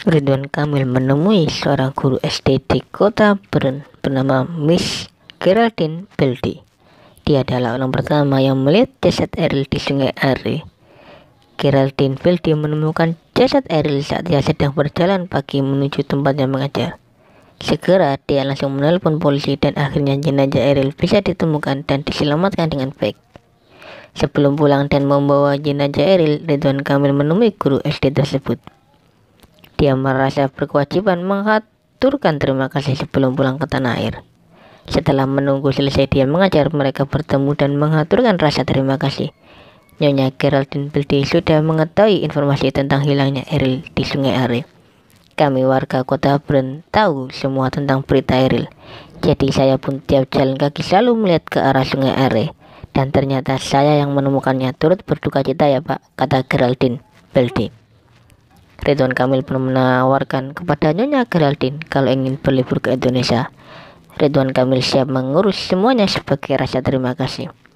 Ridwan Kamil menemui seorang guru SD di kota Bern bernama Miss Geraldine Beldi. Dia adalah orang pertama yang melihat jasad Eril di sungai Are. Geraldine Beldi menemukan jasad Eril saat dia sedang berjalan pagi menuju tempatnya mengajar. Segera dia langsung menelpon polisi dan akhirnya jenazah Eril bisa ditemukan dan diselamatkan dengan baik. Sebelum pulang dan membawa jenazah Eril, Ridwan Kamil menemui guru SD tersebut. Dia merasa berkewajiban mengaturkan terima kasih sebelum pulang ke tanah air. Setelah menunggu selesai dia mengajar, mereka bertemu dan mengaturkan rasa terima kasih. Nyonya Geraldine Bildi sudah mengetahui informasi tentang hilangnya Eril di Sungai Are. Kami warga kota Brent tahu semua tentang berita Eril. Jadi saya pun tiap jalan kaki selalu melihat ke arah Sungai Are dan ternyata saya yang menemukannya turut berduka cita ya pak kata Geraldine Bildi. Ridwan Kamil pun menawarkan kepada Nyonya Geraldine kalau ingin berlibur ke Indonesia. Ridwan Kamil siap mengurus semuanya sebagai rasa terima kasih.